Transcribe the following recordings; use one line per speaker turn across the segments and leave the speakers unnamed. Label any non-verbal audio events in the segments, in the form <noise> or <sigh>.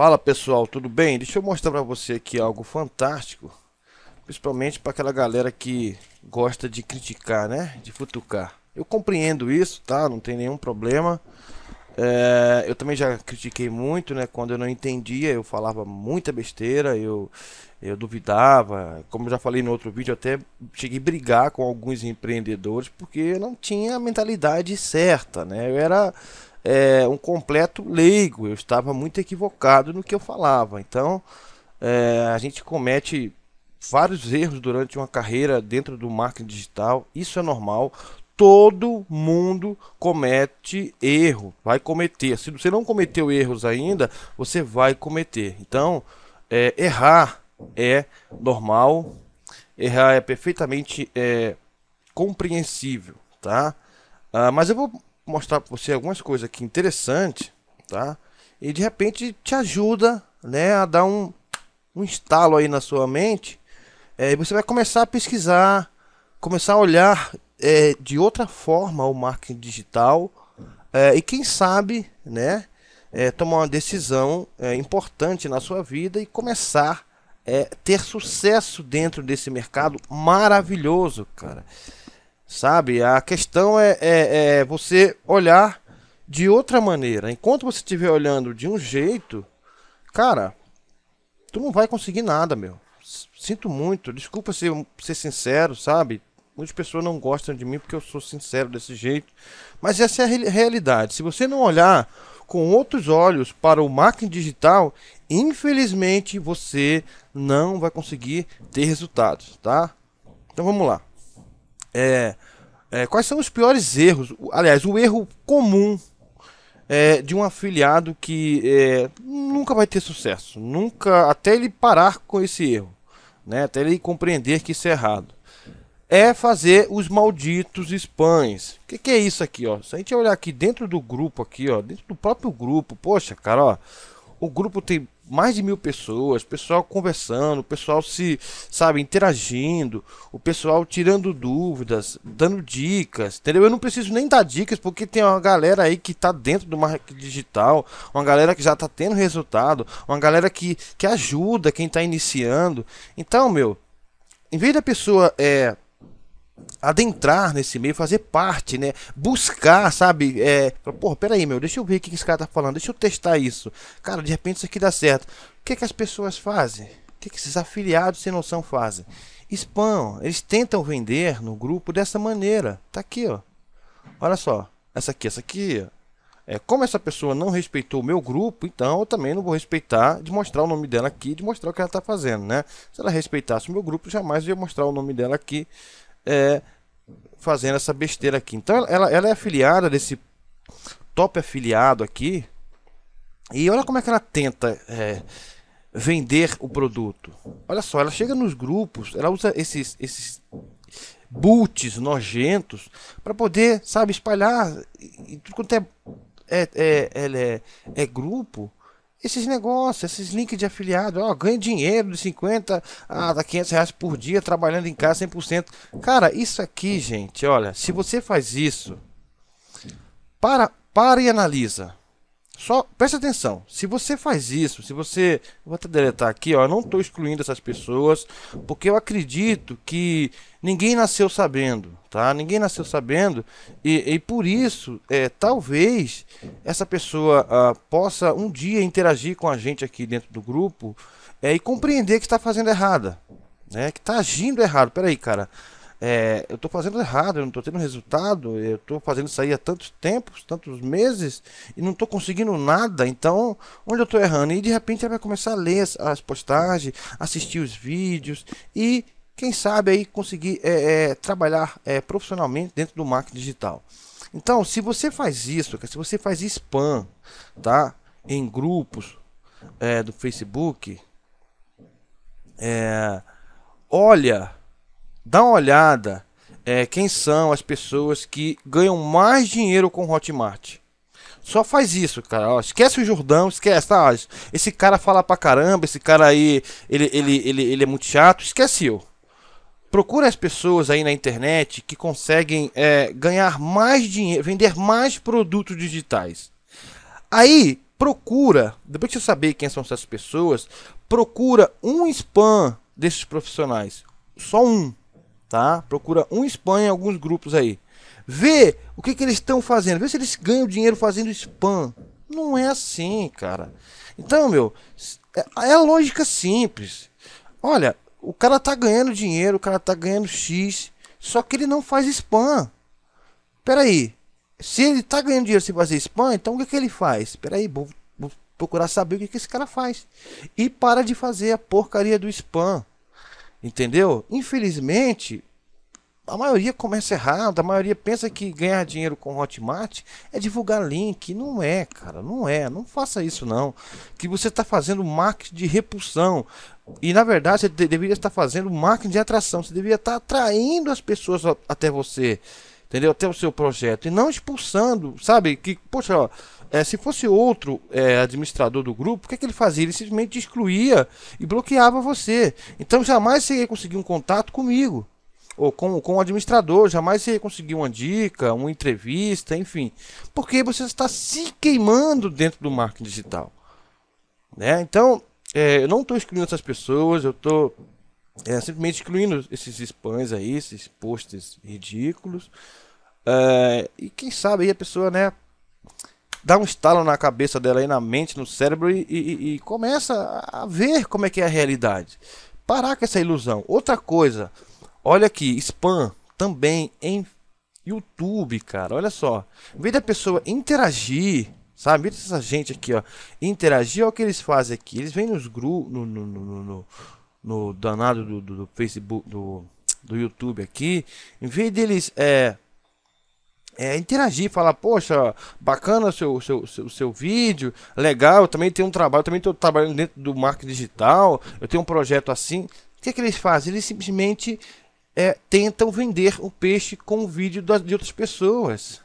Fala pessoal, tudo bem? Deixa eu mostrar para você aqui algo fantástico, principalmente para aquela galera que gosta de criticar, né? De futucar. Eu compreendo isso, tá? Não tem nenhum problema. É, eu também já critiquei muito, né? Quando eu não entendia, eu falava muita besteira, eu, eu duvidava. Como eu já falei no outro vídeo, até cheguei a brigar com alguns empreendedores porque eu não tinha a mentalidade certa, né? Eu era é, um completo leigo, eu estava muito equivocado no que eu falava. Então, é, a gente comete vários erros durante uma carreira dentro do marketing digital, isso é normal. Todo mundo comete erro, vai cometer. Se você não cometeu erros ainda, você vai cometer. Então, é, errar é normal, errar é perfeitamente é, compreensível, tá? Ah, mas eu vou mostrar para você algumas coisas aqui interessantes, tá? E de repente te ajuda, né, a dar um, um estalo aí na sua mente. É, e você vai começar a pesquisar, começar a olhar é, de outra forma o marketing digital é, e quem sabe, né, é, tomar uma decisão é, importante na sua vida e começar a é, ter sucesso dentro desse mercado maravilhoso, cara. Sabe? A questão é, é, é você olhar de outra maneira. Enquanto você estiver olhando de um jeito, cara, tu não vai conseguir nada, meu. Sinto muito, desculpa ser, ser sincero, sabe? Muitas pessoas não gostam de mim porque eu sou sincero desse jeito. Mas essa é a realidade. Se você não olhar com outros olhos para o marketing digital, infelizmente você não vai conseguir ter resultados, tá? Então vamos lá é, é, quais são os piores erros, aliás, o erro comum é, de um afiliado que é, nunca vai ter sucesso, nunca até ele parar com esse erro, né, até ele compreender que isso é errado, é fazer os malditos spams. O que, que, é isso aqui, ó? Se a gente olhar aqui dentro do grupo aqui, ó, dentro do próprio grupo, poxa, cara, ó, o grupo tem mais de mil pessoas, pessoal conversando, pessoal se, sabe, interagindo, o pessoal tirando dúvidas, dando dicas, entendeu? Eu não preciso nem dar dicas porque tem uma galera aí que tá dentro do marketing digital, uma galera que já tá tendo resultado, uma galera que, que ajuda quem tá iniciando. Então, meu, em vez da pessoa é adentrar nesse meio, fazer parte, né? Buscar, sabe? É, pô, peraí, meu, deixa eu ver o que esse cara tá falando, deixa eu testar isso. Cara, de repente isso aqui dá certo. O que, é que as pessoas fazem? O que, é que esses afiliados sem noção fazem? Spam, eles tentam vender no grupo dessa maneira. Tá aqui, ó. Olha só, essa aqui, essa aqui. É, como essa pessoa não respeitou o meu grupo, então eu também não vou respeitar de mostrar o nome dela aqui, de mostrar o que ela está fazendo, né? Se ela respeitasse o meu grupo, jamais eu ia mostrar o nome dela aqui é, fazendo essa besteira aqui. Então ela, ela é afiliada desse top afiliado aqui. E olha como é que ela tenta é, vender o produto. Olha só, ela chega nos grupos, ela usa esses, esses boots nojentos para poder, sabe, espalhar e tudo quanto é, é, é, é, é grupo esses negócios, esses links de afiliado, ó, ganha dinheiro de 50 a, 500 reais por dia trabalhando em casa 100%. Cara, isso aqui, gente, olha, se você faz isso, para, para e analisa. Só preste atenção. Se você faz isso, se você. Vou até deletar aqui, ó. Eu não estou excluindo essas pessoas, porque eu acredito que ninguém nasceu sabendo, tá? Ninguém nasceu sabendo. E, e por isso, é, talvez essa pessoa ah, possa um dia interagir com a gente aqui dentro do grupo é, e compreender que está fazendo errada. Né? Que está agindo errado. Peraí, cara é, eu estou fazendo errado, eu não estou tendo resultado, eu estou fazendo isso aí há tantos tempos, tantos meses, e não estou conseguindo nada, então onde eu estou errando? E de repente ela vai começar a ler as, as postagens, assistir os vídeos e quem sabe aí conseguir é, é, trabalhar é, profissionalmente dentro do marketing digital. Então, se você faz isso, se você faz spam, tá, em grupos é, do Facebook, é, olha dá uma olhada é, quem são as pessoas que ganham mais dinheiro com Hotmart. Só faz isso, cara. Ó, esquece o Jordão, esquece. Tá? Esse cara fala pra caramba, esse cara aí, ele, ele, ele, ele é muito chato. Esquece eu. Procura as pessoas aí na internet que conseguem é, ganhar mais dinheiro, vender mais produtos digitais. Aí, procura, depois de você saber quem são essas pessoas, procura um spam desses profissionais. Só um tá? Procura um spam em alguns grupos aí. Vê o que, que eles estão fazendo. Vê se eles ganham dinheiro fazendo spam. Não é assim, cara. Então, meu, é, é a lógica simples. Olha, o cara tá ganhando dinheiro, o cara tá ganhando X, só que ele não faz spam. Peraí, se ele tá ganhando dinheiro sem fazer spam, então o que, que ele faz? Peraí, vou, vou procurar saber o que, que esse cara faz. E para de fazer a porcaria do spam. Entendeu? Infelizmente, a maioria começa errado, a maioria pensa que ganhar dinheiro com Hotmart é divulgar link. Não é, cara, não é. Não faça isso, não. Que você está fazendo marketing de repulsão. E na verdade, você deveria estar fazendo marketing de atração. Você deveria estar atraindo as pessoas até você, entendeu? Até o seu projeto. E não expulsando, sabe? Que, poxa, ó é, se fosse outro é, administrador do grupo, o que, é que ele fazia? Ele simplesmente excluía e bloqueava você. Então jamais você ia conseguir um contato comigo ou com, com o administrador, jamais você ia conseguir uma dica, uma entrevista, enfim. Porque você está se queimando dentro do marketing digital. Né? Então, é, eu não estou excluindo essas pessoas, eu estou é, simplesmente excluindo esses spams aí, esses posts ridículos. É, e quem sabe aí a pessoa, né? dá um estalo na cabeça dela aí, na mente, no cérebro e, e, e começa a ver como é que é a realidade. Parar com essa ilusão. Outra coisa, olha aqui, spam também em YouTube, cara. Olha só. Em vez da pessoa interagir, sabe? essa gente aqui, ó. Interagir, olha o que eles fazem aqui. Eles vêm nos grupos, no, no, no, no, no danado do, do, do, Facebook, do, do YouTube aqui. Em vez deles é, é, interagir, falar, poxa, bacana o seu, seu, seu, seu, vídeo, legal, eu também tenho um trabalho, também estou trabalhando dentro do marketing digital, eu tenho um projeto assim. O que, é que eles fazem? Eles simplesmente é, tentam vender o peixe com o vídeo das, de outras pessoas.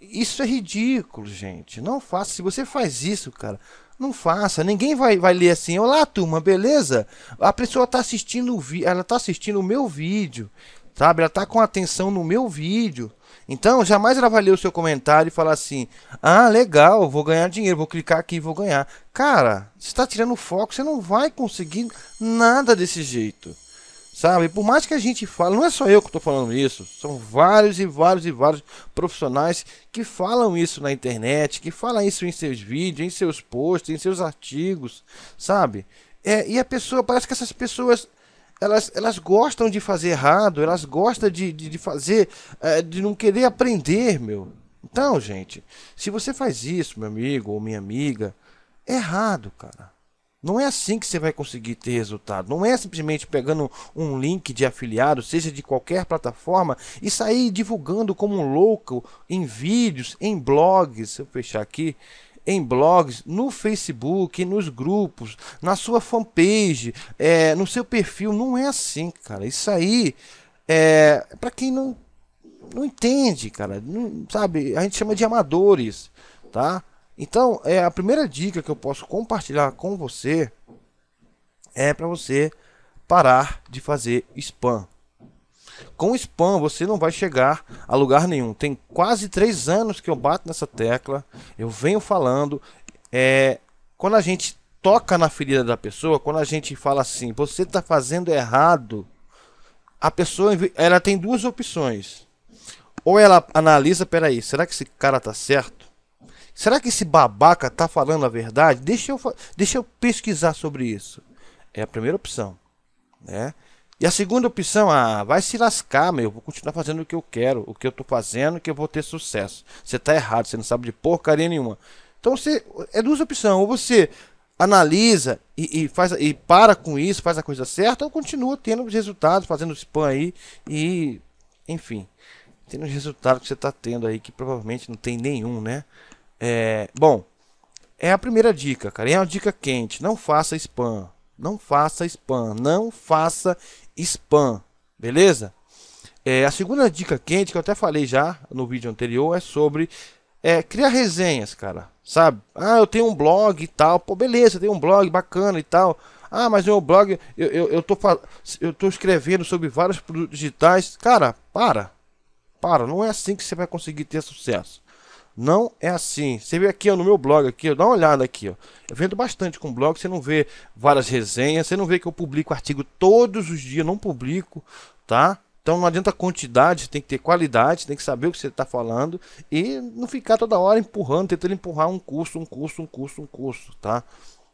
Isso é ridículo, gente. Não faça. Se você faz isso, cara, não faça. Ninguém vai, vai ler assim, olá turma, beleza? A pessoa está assistindo o ela está assistindo o meu vídeo. Sabe? Ela está com atenção no meu vídeo. Então, jamais ela vai ler o seu comentário e falar assim: ah, legal, vou ganhar dinheiro, vou clicar aqui e vou ganhar. Cara, você está tirando foco, você não vai conseguir nada desse jeito. Sabe? Por mais que a gente fale, não é só eu que estou falando isso, são vários e vários e vários profissionais que falam isso na internet, que falam isso em seus vídeos, em seus posts, em seus artigos, sabe? É, e a pessoa, parece que essas pessoas elas, elas gostam de fazer errado, elas gostam de, de, de fazer, eh, de não querer aprender, meu. Então, gente, se você faz isso, meu amigo ou minha amiga, é errado, cara. Não é assim que você vai conseguir ter resultado. Não é simplesmente pegando um link de afiliado, seja de qualquer plataforma, e sair divulgando como um louco em vídeos, em blogs. Se eu fechar aqui, em blogs, no Facebook, nos grupos, na sua fanpage, é, no seu perfil. Não é assim, cara. Isso aí é para quem não, não entende, cara. Não, sabe? A gente chama de amadores, tá? Então, é a primeira dica que eu posso compartilhar com você é para você parar de fazer spam. Com spam você não vai chegar a lugar nenhum. Tem quase três anos que eu bato nessa tecla, eu venho falando. É, quando a gente toca na ferida da pessoa, quando a gente fala assim, você está fazendo errado, a pessoa ela tem duas opções. Ou ela analisa, peraí, será que esse cara tá certo? Será que esse babaca tá falando a verdade? Deixa eu, deixa eu pesquisar sobre isso. É a primeira opção, né? E a segunda opção, ah, vai se lascar, meu, vou continuar fazendo o que eu quero, o que eu tô fazendo, que eu vou ter sucesso. Você tá errado, você não sabe de porcaria nenhuma. Então você é duas opções, ou você analisa e, e faz e para com isso, faz a coisa certa, ou continua tendo os resultados, fazendo spam aí e enfim, tendo os resultados que você está tendo aí que provavelmente não tem nenhum, né? É, bom, é a primeira dica, cara. É uma dica quente. Não faça spam. Não faça spam, não faça spam, beleza? É, a segunda dica quente que eu até falei já no vídeo anterior é sobre é, criar resenhas, cara. Sabe? Ah, eu tenho um blog e tal. Pô, beleza, tem tenho um blog bacana e tal. Ah, mas meu blog, eu, eu, eu, tô, eu tô escrevendo sobre vários produtos digitais. Cara, para. Para, não é assim que você vai conseguir ter sucesso. Não é assim. Você vê aqui ó, no meu blog, aqui, ó, dá uma olhada aqui. Ó. Eu vendo bastante com blog, você não vê várias resenhas, você não vê que eu publico artigo todos os dias, não publico, tá? Então não adianta quantidade, tem que ter qualidade, tem que saber o que você está falando e não ficar toda hora empurrando, tentando empurrar um curso, um curso, um curso, um curso, tá?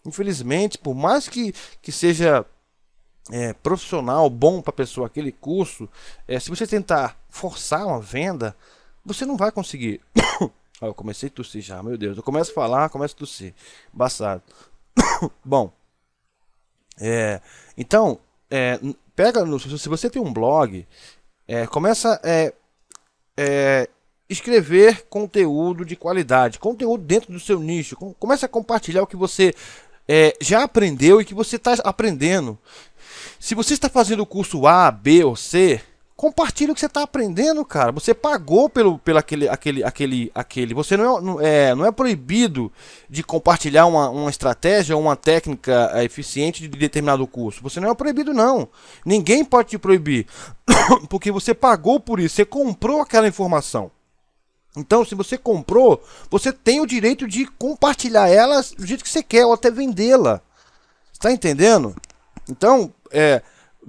Infelizmente, por mais que, que seja é, profissional, bom para a pessoa aquele curso, é, se você tentar forçar uma venda, você não vai conseguir. <coughs> eu comecei a tossir já, meu Deus. Eu começo a falar, começo a tossir. Embaçado. <coughs> Bom. É, então, é, pega no, se você tem um blog, é, começa a é, é, escrever conteúdo de qualidade, conteúdo dentro do seu nicho. Comece a compartilhar o que você é, já aprendeu e que você está aprendendo. Se você está fazendo o curso A, B ou C, compartilha o que você está aprendendo, cara. Você pagou pelo, pelo aquele, aquele, aquele, aquele. Você não é, é, não é proibido de compartilhar uma, uma estratégia ou uma técnica é, eficiente de determinado curso. Você não é proibido, não. Ninguém pode te proibir. <coughs> Porque você pagou por isso, você comprou aquela informação. Então, se você comprou, você tem o direito de compartilhar ela do jeito que você quer, ou até vendê-la. Está entendendo? Então, é,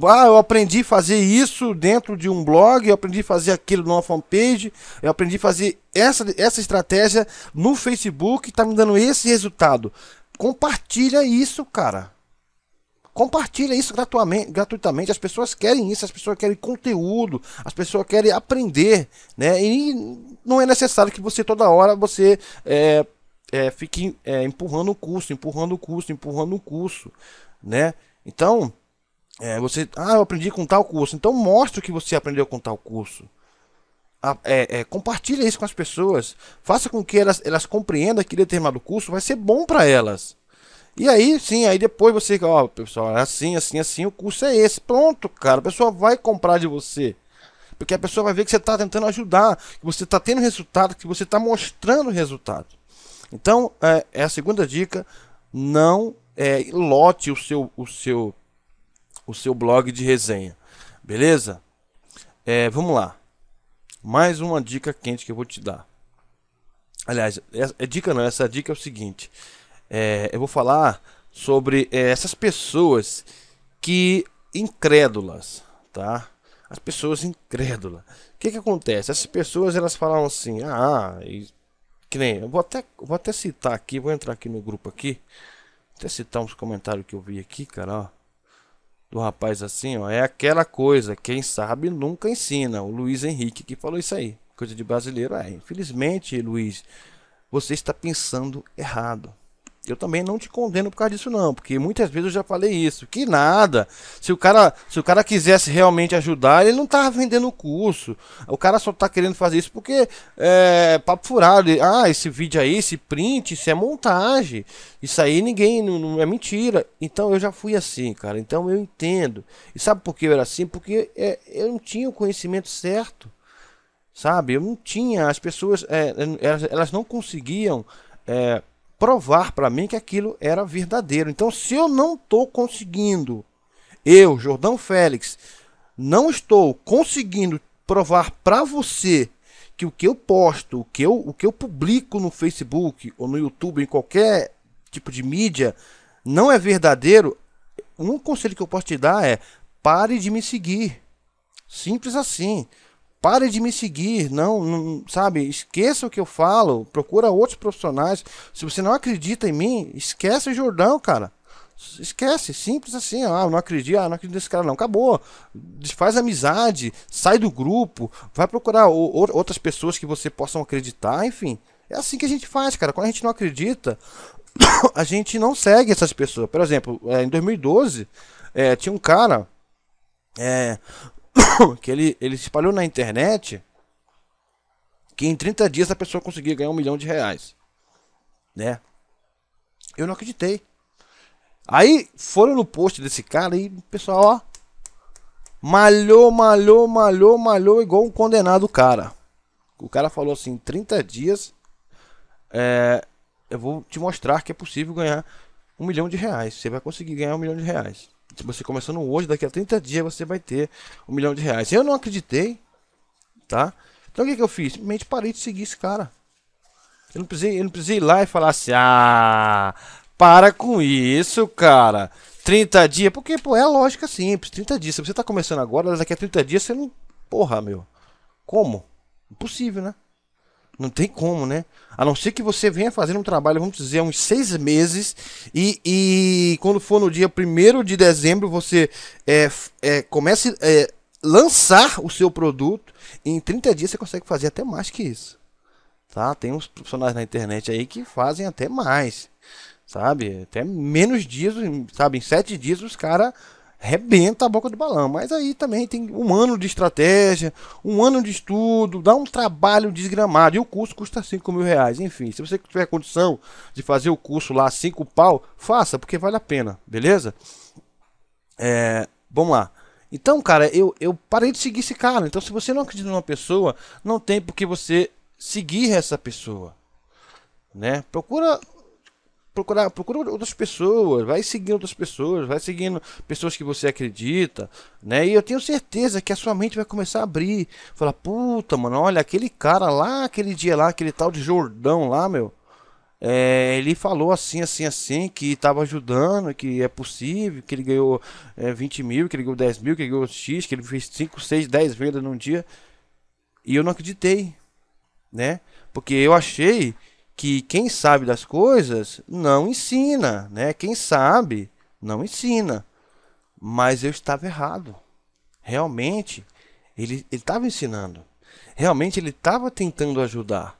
ah, eu aprendi a fazer isso dentro de um blog, eu aprendi a fazer aquilo numa fanpage, eu aprendi a fazer essa, essa estratégia no Facebook e tá me dando esse resultado. Compartilha isso, cara. Compartilha isso gratuitamente, gratuitamente. As pessoas querem isso, as pessoas querem conteúdo, as pessoas querem aprender, né? E não é necessário que você toda hora você é, é, fique é, empurrando o curso, empurrando o curso, empurrando o curso, né? Então, é, você, ah, eu aprendi com tal curso. Então mostre o que você aprendeu com tal curso. Ah, é, é, compartilhe isso com as pessoas. Faça com que elas, elas compreendam que determinado curso vai ser bom para elas. E aí, sim, aí depois você, ó, pessoal, é assim, assim, assim, o curso é esse. Pronto, cara, a pessoa vai comprar de você. Porque a pessoa vai ver que você está tentando ajudar, que você está tendo resultado, que você está mostrando resultado. Então, é, é a segunda dica. Não é, lote o seu, o seu o seu blog de resenha. Beleza? É, vamos lá. Mais uma dica quente que eu vou te dar. Aliás, é, é dica não, essa dica é o seguinte. É, eu vou falar sobre é, essas pessoas que incrédulas, tá? As pessoas incrédulas. O que que acontece? Essas pessoas elas falam assim, ah, e, que nem, eu vou até, vou até citar aqui, vou entrar aqui no grupo aqui, vou até citar uns comentários que eu vi aqui, cara, ó do rapaz assim, ó, é aquela coisa, quem sabe nunca ensina. O Luiz Henrique que falou isso aí. Coisa de brasileiro, é. Infelizmente, Luiz, você está pensando errado. Eu também não te condeno por causa disso, não, porque muitas vezes eu já falei isso. Que nada. Se o cara, se o cara quisesse realmente ajudar, ele não tava vendendo o curso. O cara só tá querendo fazer isso porque é papo furado. Ah, esse vídeo aí, esse print, isso é montagem. Isso aí ninguém. Não, não é mentira. Então eu já fui assim, cara. Então eu entendo. E sabe por que eu era assim? Porque é, eu não tinha o conhecimento certo. Sabe? Eu não tinha. As pessoas. É, elas, elas não conseguiam. É, provar para mim que aquilo era verdadeiro. Então, se eu não estou conseguindo, eu, Jordão Félix, não estou conseguindo provar para você que o que eu posto, o que eu, o que eu publico no Facebook ou no YouTube, em qualquer tipo de mídia, não é verdadeiro, um conselho que eu posso te dar é pare de me seguir. Simples assim. Pare de me seguir, não, não, sabe? Esqueça o que eu falo, procura outros profissionais. Se você não acredita em mim, esquece o Jordão, cara. Esquece, simples assim, ah, não acredito, ah, não acredito nesse cara não, acabou. Desfaz amizade, sai do grupo, vai procurar o, o, outras pessoas que você possam acreditar, enfim. É assim que a gente faz, cara. Quando a gente não acredita, <coughs> a gente não segue essas pessoas. Por exemplo, é, em 2012, é, tinha um cara é, <coughs> que ele, ele espalhou na internet que em 30 dias a pessoa conseguia ganhar um milhão de reais. Né? Eu não acreditei. Aí foram no post desse cara e o pessoal, ó. Malhou, malhou, malhou, malhou, igual um condenado cara. O cara falou assim: 30 dias é, eu vou te mostrar que é possível ganhar um milhão de reais. Você vai conseguir ganhar um milhão de reais. Tipo se assim, você começando hoje, daqui a 30 dias você vai ter um milhão de reais. Eu não acreditei, tá? Então o que, que eu fiz? Simplesmente parei de seguir esse cara. Eu não precisei, eu não precisei ir lá e falar assim: ah, para com isso, cara. 30 dias, porque pô, é a lógica simples: 30 dias. Se você tá começando agora, daqui a 30 dias você não. Porra, meu. Como? Impossível, né? Não tem como, né? A não ser que você venha fazendo um trabalho, vamos dizer, uns seis meses, e, e quando for no dia 1 de dezembro, você é, é, comece a é, lançar o seu produto, e em 30 dias você consegue fazer até mais que isso. Tá? Tem uns profissionais na internet aí que fazem até mais, sabe? Até menos dias, sabe? Em sete dias os caras rebenta a boca do balão. Mas aí também tem um ano de estratégia, um ano de estudo, dá um trabalho desgramado. E o curso custa 5 mil reais. Enfim, se você tiver condição de fazer o curso lá 5 pau, faça, porque vale a pena, beleza? É, vamos lá. Então, cara, eu, eu parei de seguir esse cara. Então, se você não acredita numa pessoa, não tem por que você seguir essa pessoa. Né? Procura procurar, procura outras pessoas, vai seguindo outras pessoas, vai seguindo pessoas que você acredita, né? E eu tenho certeza que a sua mente vai começar a abrir. Falar, puta, mano, olha, aquele cara lá, aquele dia lá, aquele tal de Jordão lá, meu. É, ele falou assim, assim, assim, que estava ajudando, que é possível, que ele ganhou é, 20 mil, que ele ganhou 10 mil, que ele ganhou X, que ele fez 5, 6, 10 vendas num dia. E eu não acreditei, né? Porque eu achei que quem sabe das coisas não ensina, né? Quem sabe não ensina. Mas eu estava errado. Realmente, ele estava ensinando. Realmente, ele estava tentando ajudar.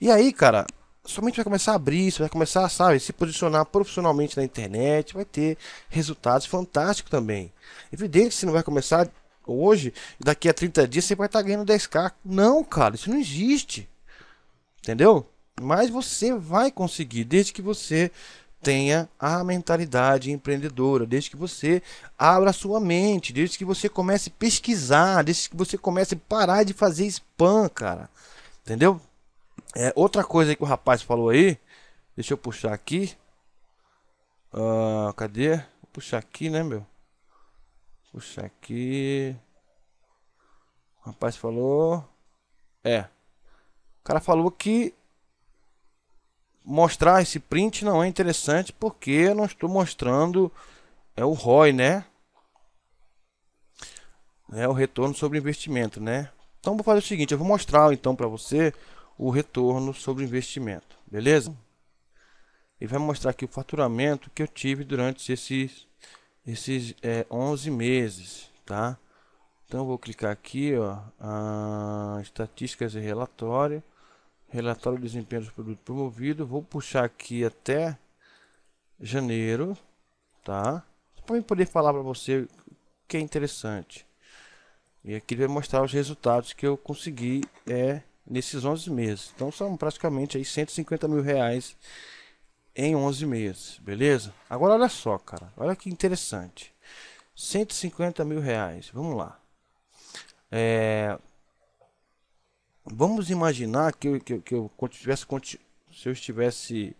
E aí, cara, somente vai começar a abrir, você vai começar, a sabe, se posicionar profissionalmente na internet, vai ter resultados fantásticos também. Evidente que você não vai começar hoje, daqui a 30 dias você vai estar tá ganhando 10k. Não, cara, isso não existe. Entendeu? Mas você vai conseguir, desde que você tenha a mentalidade empreendedora, desde que você abra sua mente, desde que você comece a pesquisar, desde que você comece a parar de fazer spam, cara. Entendeu? É, outra coisa que o rapaz falou aí, deixa eu puxar aqui. Uh, cadê? Vou puxar aqui, né, meu? Puxar aqui. O rapaz falou. É. O cara falou que mostrar esse print não é interessante porque eu não estou mostrando é o ROI, né? É o retorno sobre investimento, né? Então vou fazer o seguinte, eu vou mostrar então para você o retorno sobre investimento, beleza? E vai mostrar aqui o faturamento que eu tive durante esses esses é, 11 meses, tá? Então vou clicar aqui, ó, a, ah, estatísticas e relatório relatório de desempenho do produto promovido, vou puxar aqui até janeiro, tá? Para poder falar para você o que é interessante. E aqui vai mostrar os resultados que eu consegui é, nesses 11 meses. Então são praticamente aí 150 mil reais em 11 meses, beleza? Agora olha só, cara, olha que interessante. 150 mil reais, vamos lá. É, vamos imaginar que eu, que, que eu tivesse, se eu estivesse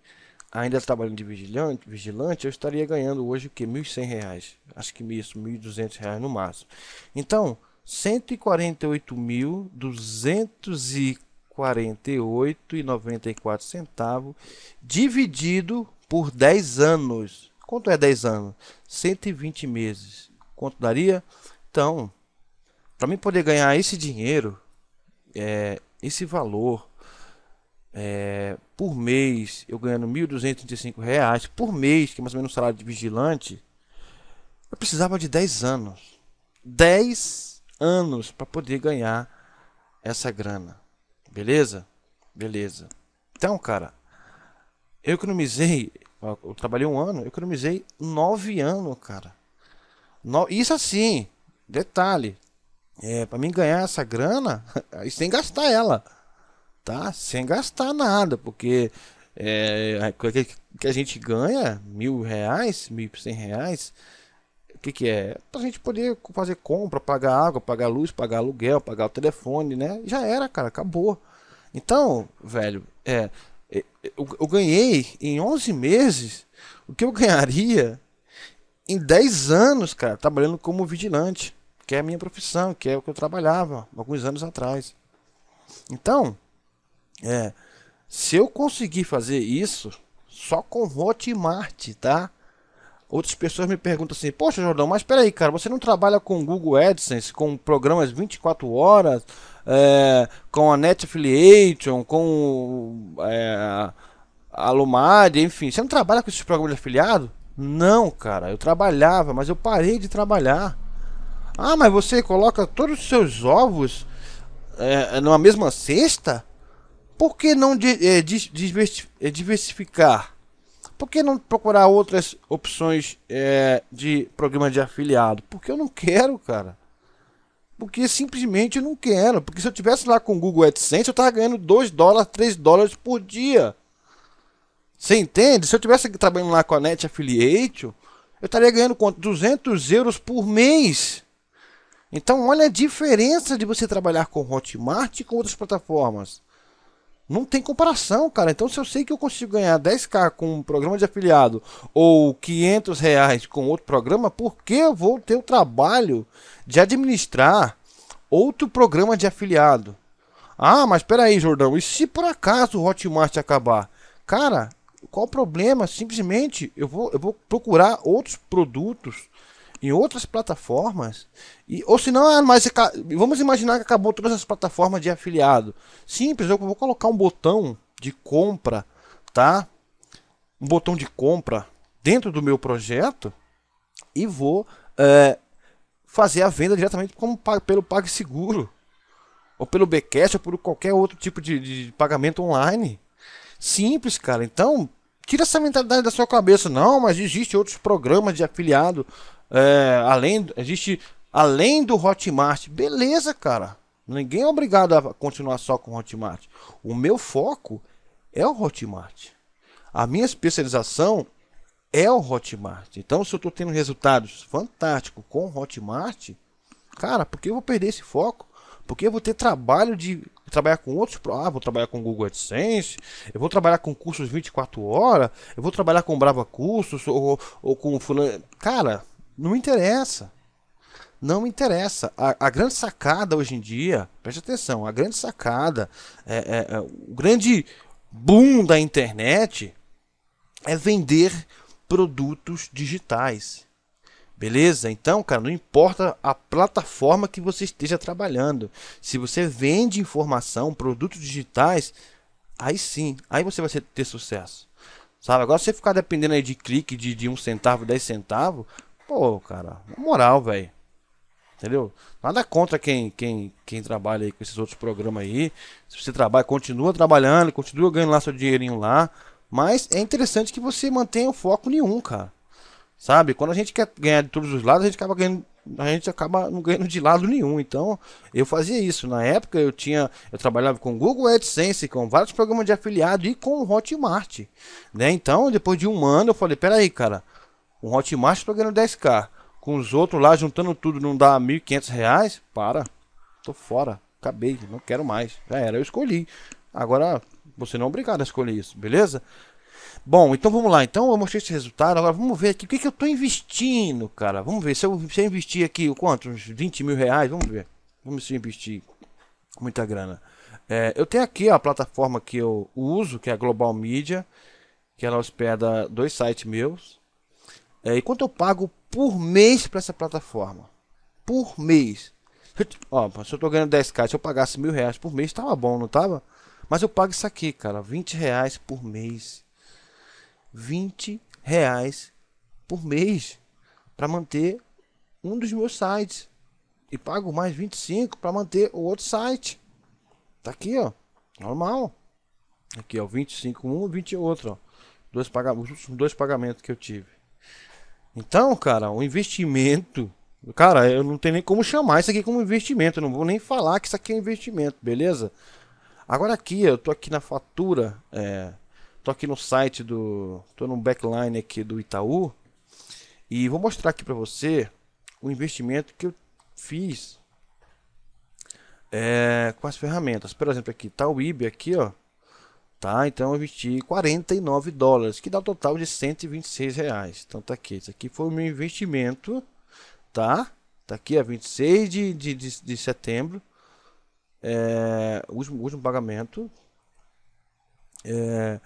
ainda trabalhando de vigilante, vigilante eu estaria ganhando hoje o que? R$ 1.100, acho que isso, R$ 1.200 no máximo. Então, 148.248,94 centavos dividido por 10 anos. Quanto é 10 anos? 120 meses. Quanto daria? Então, para mim poder ganhar esse dinheiro, é, esse valor é, por mês, eu ganhando R$ 1.235 por mês, que é mais ou menos um salário de vigilante, eu precisava de 10 anos. 10 anos para poder ganhar essa grana. Beleza? Beleza. Então, cara, eu economizei. Eu trabalhei um ano, eu economizei 9 anos, cara. No, isso assim, detalhe, é, para mim ganhar essa grana <laughs> sem gastar ela, tá? Sem gastar nada, porque é, que a gente ganha mil reais, mil e cem reais, o que, que é? Pra gente poder fazer compra, pagar água, pagar luz, pagar aluguel, pagar o telefone, né? Já era, cara, acabou. Então, velho, é, é eu, eu ganhei em 11 meses o que eu ganharia em 10 anos, cara, trabalhando como vigilante que é a minha profissão, que é o que eu trabalhava alguns anos atrás. Então, é, se eu conseguir fazer isso só com Hotmart, tá? Outras pessoas me perguntam assim: Poxa, Jordão, mas peraí, cara, você não trabalha com Google AdSense, com programas 24 horas, é, com a Net Affiliation, com é, a Lumad, enfim. Você não trabalha com esses programas de afiliado? Não, cara, eu trabalhava, mas eu parei de trabalhar. Ah, mas você coloca todos os seus ovos é, numa mesma cesta? Por que não de, é, é, diversificar? Por que não procurar outras opções é, de programa de afiliado? Porque eu não quero, cara. Porque simplesmente eu não quero. Porque se eu tivesse lá com o Google AdSense, eu tava ganhando 2 dólares, 3 dólares por dia. Você entende? Se eu tivesse trabalhando lá com a Net Affiliate, eu estaria ganhando quanto? 200 euros por mês. Então, olha a diferença de você trabalhar com Hotmart e com outras plataformas. Não tem comparação, cara. Então, se eu sei que eu consigo ganhar 10k com um programa de afiliado ou 500 reais com outro programa, por que eu vou ter o trabalho de administrar outro programa de afiliado? Ah, mas peraí, Jordão, e se por acaso o Hotmart acabar? Cara, qual o problema? Simplesmente eu vou, eu vou procurar outros produtos em outras plataformas, e, ou se não, é mas vamos imaginar que acabou todas as plataformas de afiliado. Simples, eu vou colocar um botão de compra, tá? Um botão de compra dentro do meu projeto e vou é, fazer a venda diretamente como, pelo PagSeguro, ou pelo Bcast, ou por qualquer outro tipo de, de pagamento online. Simples, cara. Então, tira essa mentalidade da sua cabeça. Não, mas existe outros programas de afiliado. É, além, existe além do Hotmart. Beleza, cara. Ninguém é obrigado a continuar só com o Hotmart. O meu foco é o Hotmart. A minha especialização é o Hotmart. Então, se eu estou tendo resultados fantásticos com o Hotmart, cara, por que eu vou perder esse foco? Porque eu vou ter trabalho de trabalhar com outros. Ah, vou trabalhar com Google AdSense, eu vou trabalhar com cursos 24 horas, eu vou trabalhar com Brava Cursos ou, ou com Fulano. Cara, não interessa. Não interessa. A, a grande sacada hoje em dia, preste atenção, a grande sacada, é, é, é, o grande boom da internet é vender produtos digitais. Beleza? Então, cara, não importa a plataforma que você esteja trabalhando. Se você vende informação, produtos digitais, aí sim, aí você vai ter sucesso. Sabe? Agora você ficar dependendo aí de clique de, de um centavo, dez centavos, Pô, cara, moral, velho. Entendeu? Nada contra quem, quem, quem trabalha aí com esses outros programas aí. Se você trabalha, continua trabalhando, continua ganhando lá seu dinheirinho lá. Mas é interessante que você mantenha o foco nenhum, cara. Sabe? Quando a gente quer ganhar de todos os lados, a gente acaba ganhando a gente acaba não ganhando de lado nenhum. Então, eu fazia isso. Na época eu tinha, eu trabalhava com Google AdSense, com vários programas de afiliado e com o Hotmart, né? Então, depois de um ano, eu falei: "Pera aí, cara, um Hotmart tô ganhando 10k. Com os outros lá, juntando tudo, não dá 1.500 reais? Para. Tô fora. Acabei. Não quero mais. Já era. Eu escolhi. Agora, você não é obrigado a escolher isso, beleza? Bom, então vamos lá. Então eu mostrei esse resultado. Agora vamos ver aqui o que, que eu tô investindo, cara. Vamos ver. Se eu, se eu investir aqui o quanto? Uns 20 mil reais? Vamos ver. Vamos se investir muita grana. É, eu tenho aqui a plataforma que eu uso, que é a Global Media, que ela hospeda dois sites meus. É, e quanto eu pago por mês para essa plataforma? Por mês. Ó, se eu tô ganhando 10k, se eu pagasse mil reais por mês, tava bom, não tava? Mas eu pago isso aqui, cara, 20 reais por mês. 20 reais por mês para manter um dos meus sites. E pago mais 25 para manter o outro site. Tá aqui, ó. Normal. Aqui, ó, 25 um, 20 outro, ó. Dois pagamentos, os dois pagamentos que eu tive. Então, cara, o investimento. Cara, eu não tenho nem como chamar isso aqui como investimento. Eu não vou nem falar que isso aqui é investimento, beleza? Agora aqui, eu tô aqui na fatura. É, tô aqui no site do. Tô no backline aqui do Itaú. E vou mostrar aqui para você o investimento que eu fiz é, com as ferramentas. Por exemplo, aqui tá o IB aqui, ó. Tá? Então eu investi 49 dólares, que dá um total de 126 reais. Então tá aqui, isso aqui foi o meu investimento, tá? Tá aqui a é 26 de, de, de, de setembro, é, último, último pagamento é,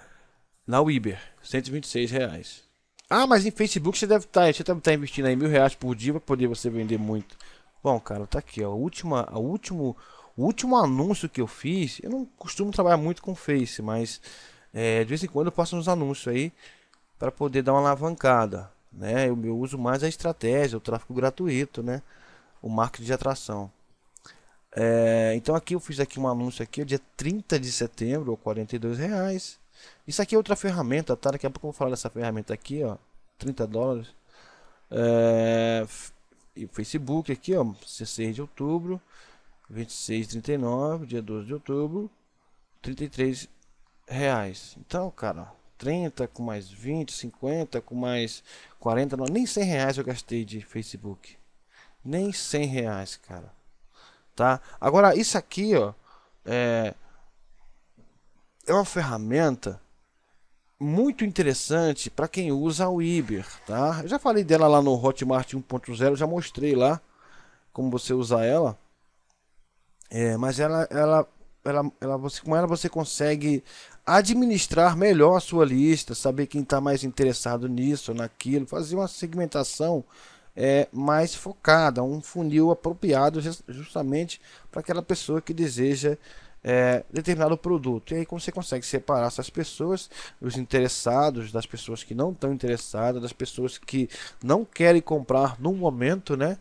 na Uber, 126 reais. Ah, mas em Facebook você deve estar, tá, você deve estar tá investindo aí mil reais por dia para poder você vender muito. Bom, cara, tá aqui, ó, a última, a último o último anúncio que eu fiz, eu não costumo trabalhar muito com Face, mas é, de vez em quando eu passo uns anúncios aí para poder dar uma alavancada, né? Eu, eu, uso mais a estratégia, o tráfego gratuito, né? O marketing de atração. É, então aqui eu fiz aqui um anúncio aqui, é dia 30 de setembro, ou 42 reais. Isso aqui é outra ferramenta, tá? Daqui a pouco eu vou falar dessa ferramenta aqui, ó, 30 dólares. É, e o Facebook aqui, ó, 16 de outubro. 26, 39, dia 12 de outubro, 33 reais. Então, cara, 30 com mais 20, 50 com mais 40, não, nem 100 reais eu gastei de Facebook. Nem 100 reais, cara. Tá? Agora, isso aqui, ó, é, é uma ferramenta muito interessante para quem usa o Iber, tá? Eu já falei dela lá no Hotmart 1.0, já mostrei lá como você usar ela. É, mas ela, ela, ela, ela, você, com ela você consegue administrar melhor a sua lista, saber quem está mais interessado nisso, naquilo, fazer uma segmentação é, mais focada, um funil apropriado justamente para aquela pessoa que deseja é, determinado produto. E aí você consegue separar essas pessoas, os interessados, das pessoas que não estão interessadas, das pessoas que não querem comprar no momento, né?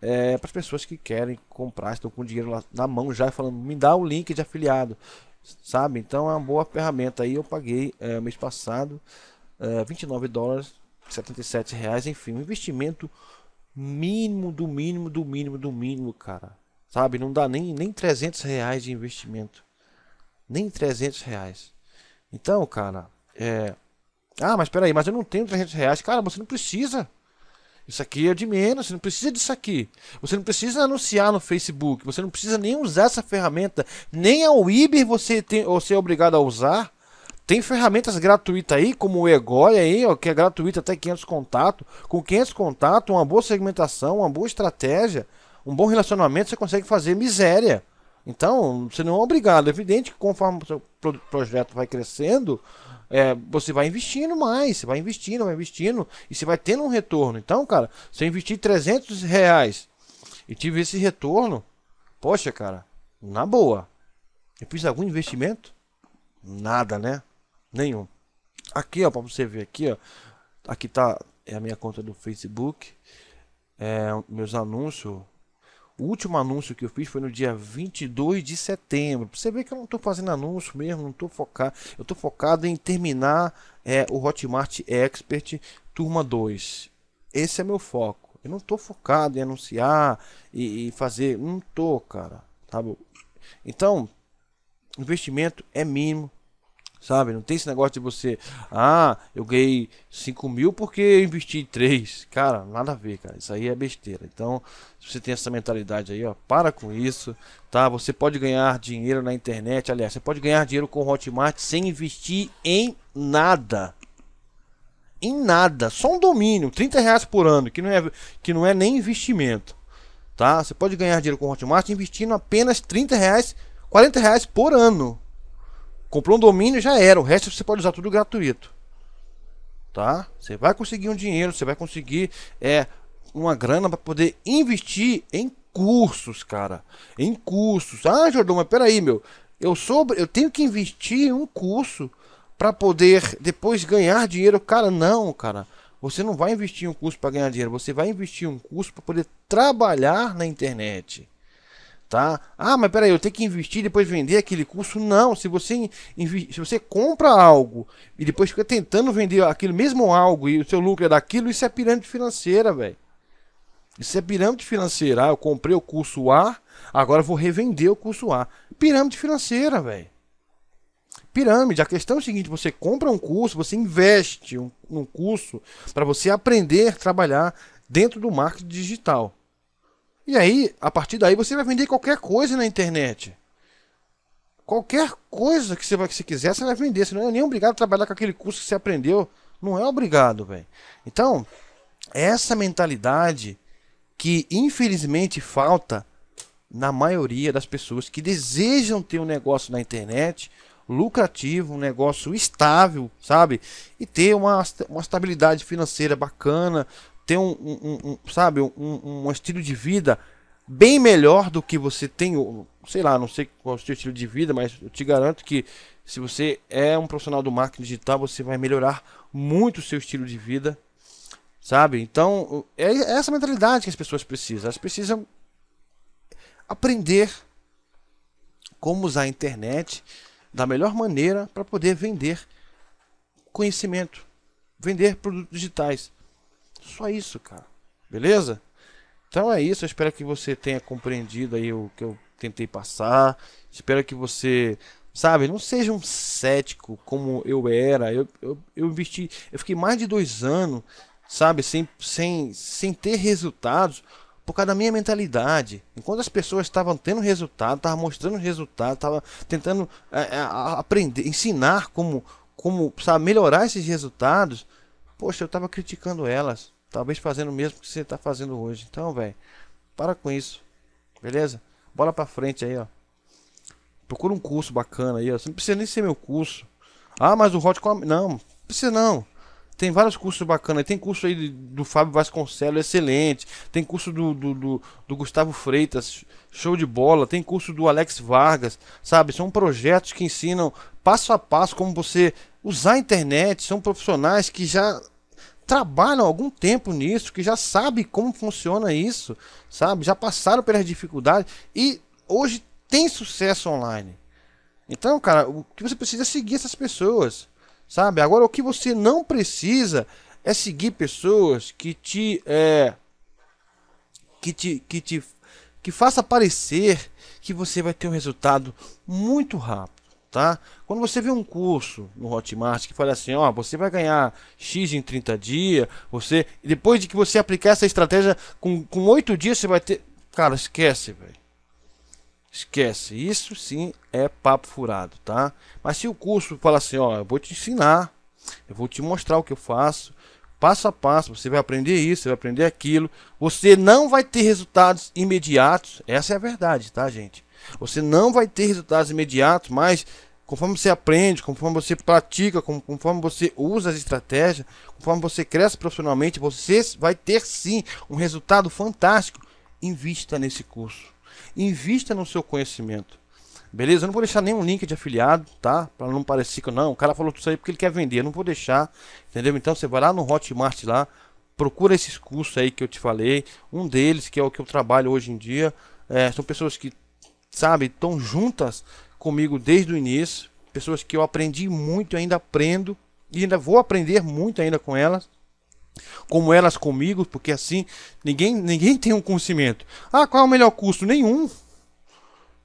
é, para as pessoas que querem comprar, estão com dinheiro lá, na mão já, falando, me dá o link de afiliado, sabe? Então é uma boa ferramenta aí. Eu paguei é, mês passado é, 29 dólares, 77 reais, enfim, um investimento mínimo do mínimo do mínimo do mínimo, cara, sabe? Não dá nem, nem 300 reais de investimento, nem 300 reais. Então, cara, é. Ah, mas peraí, mas eu não tenho 300 reais. Cara, você não precisa. Isso aqui é de menos, você não precisa disso aqui. Você não precisa anunciar no Facebook, você não precisa nem usar essa ferramenta, nem a Uber você, tem, você é obrigado a usar. Tem ferramentas gratuitas aí, como o Egoi aí, ó, que é gratuito até 500 contato. Com 500 contato, uma boa segmentação, uma boa estratégia, um bom relacionamento, você consegue fazer miséria. Então, você não é obrigado. É evidente que conforme o seu projeto vai crescendo, é, você vai investindo mais, você vai investindo, vai investindo, e você vai tendo um retorno. Então, cara, se eu investir 300 reais e tive esse retorno, poxa, cara, na boa. Eu fiz algum investimento? Nada, né? Nenhum. Aqui, ó, para você ver aqui, ó. Aqui tá é a minha conta do Facebook. É, meus anúncios o último anúncio que eu fiz foi no dia 22 de setembro. Você vê que eu não estou fazendo anúncio mesmo, não estou focado. Eu estou focado em terminar é, o Hotmart Expert Turma 2. Esse é meu foco. Eu não estou focado em anunciar e, e fazer. Não estou, cara. Tá bom? Então, investimento é mínimo sabe? Não tem esse negócio de você, ah, eu ganhei 5 mil porque eu investi 3. Cara, nada a ver, cara. Isso aí é besteira. Então, se você tem essa mentalidade aí, ó, para com isso, tá? Você pode ganhar dinheiro na internet, aliás, você pode ganhar dinheiro com Hotmart sem investir em nada. Em nada, só um domínio, 30 reais por ano, que não é, que não é nem investimento. Tá? Você pode ganhar dinheiro com Hotmart investindo apenas 30 reais, 40 reais por ano Comprou um domínio, já era. O resto você pode usar tudo gratuito. Tá? Você vai conseguir um dinheiro, você vai conseguir é, uma grana para poder investir em cursos, cara. Em cursos. Ah, Jordão, mas peraí, meu. Eu, sou, eu tenho que investir em um curso para poder depois ganhar dinheiro. Cara, não, cara. Você não vai investir em um curso para ganhar dinheiro. Você vai investir em um curso para poder trabalhar na internet tá? Ah, mas peraí, eu tenho que investir e depois vender aquele curso? Não, se você, se você compra algo e depois fica tentando vender aquele mesmo algo e o seu lucro é daquilo, isso é pirâmide financeira, velho. Isso é pirâmide financeira. Ah, eu comprei o curso A, agora vou revender o curso A. Pirâmide financeira, velho. Pirâmide, a questão é a seguinte: você compra um curso, você investe um, um curso para você aprender a trabalhar dentro do marketing digital. E aí, a partir daí, você vai vender qualquer coisa na internet. Qualquer coisa que você, vai, que você quiser, você vai vender. Você não é nem obrigado a trabalhar com aquele curso que você aprendeu. Não é obrigado, velho. Então, é essa mentalidade que infelizmente falta na maioria das pessoas que desejam ter um negócio na internet lucrativo, um negócio estável, sabe? E ter uma, uma estabilidade financeira bacana, ter um, um, um sabe, um, um, estilo de vida bem melhor do que você tem, sei lá, não sei qual é o seu estilo de vida, mas eu te garanto que se você é um profissional do marketing digital, você vai melhorar muito o seu estilo de vida, sabe? Então, é, é essa mentalidade que as pessoas precisam. Elas precisam aprender como usar a internet da melhor maneira para poder vender conhecimento, vender produtos digitais. Só isso, cara. Beleza? Então é isso. Eu espero que você tenha compreendido aí o que eu tentei passar. Espero que você, sabe, não seja um cético como eu era. Eu, eu, eu investi, eu fiquei mais de dois anos, sabe, sem, sem, sem ter resultados por causa da minha mentalidade. Enquanto as pessoas estavam tendo resultado, estavam mostrando resultado, estavam tentando é, é aprender, ensinar como, como sabe, melhorar esses resultados, poxa, eu estava criticando elas. Talvez fazendo o mesmo que você está fazendo hoje. Então, velho, para com isso. Beleza? Bola para frente aí, ó. Procura um curso bacana aí, ó. Você não precisa nem ser meu curso. Ah, mas o Hotcom. Não, não precisa não. Tem vários cursos bacanas. Tem curso aí do Fábio Vasconcelos, excelente. Tem curso do, do, do, do, Gustavo Freitas, show de bola. Tem curso do Alex Vargas, sabe? São projetos que ensinam passo a passo como você usar a internet. São profissionais que já trabalham algum tempo nisso, que já sabe como funciona isso, sabe? Já passaram pelas dificuldades e hoje tem sucesso online. Então, cara, o que você precisa é seguir essas pessoas, sabe? Agora, o que você não precisa é seguir pessoas que te é, que te que te que faça parecer que você vai ter um resultado muito rápido tá? Quando você vê um curso no Hotmart que fala assim, ó, você vai ganhar X em 30 dias, você depois de que você aplicar essa estratégia com com 8 dias você vai ter, cara, esquece, velho. Esquece, isso sim é papo furado, tá? Mas se o curso fala assim, ó, eu vou te ensinar, eu vou te mostrar o que eu faço, passo a passo, você vai aprender isso, você vai aprender aquilo. Você não vai ter resultados imediatos, essa é a verdade, tá, gente? Você não vai ter resultados imediatos, mas conforme você aprende, conforme você pratica, conforme você usa as estratégias, conforme você cresce profissionalmente, você vai ter sim um resultado fantástico. Invista nesse curso. Invista no seu conhecimento. Beleza? Eu não vou deixar nenhum link de afiliado, tá? Para não parecer que não, o cara falou isso aí porque ele quer vender, eu não vou deixar, entendeu? Então você vai lá no Hotmart lá, procura esses cursos aí que eu te falei, um deles que é o que eu trabalho hoje em dia, é, são pessoas que sabe, estão juntas comigo desde o início, pessoas que eu aprendi muito, ainda aprendo e ainda vou aprender muito ainda com elas. Como elas comigo, porque assim ninguém ninguém tem um conhecimento. Ah, qual é o melhor curso? Nenhum.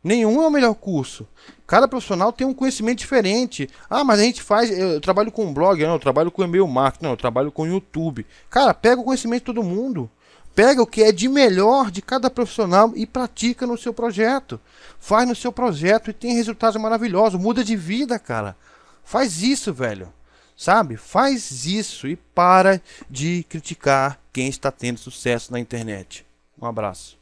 Nenhum é o melhor curso. Cada profissional tem um conhecimento diferente. Ah, mas a gente faz. Eu trabalho com blog, não, eu trabalho com e-mail marketing, não, eu trabalho com YouTube. Cara, pega o conhecimento de todo mundo. Pega o que é de melhor de cada profissional e pratica no seu projeto. Faz no seu projeto e tem resultados maravilhosos. Muda de vida, cara. Faz isso, velho. Sabe? Faz isso e para de criticar quem está tendo sucesso na internet. Um abraço.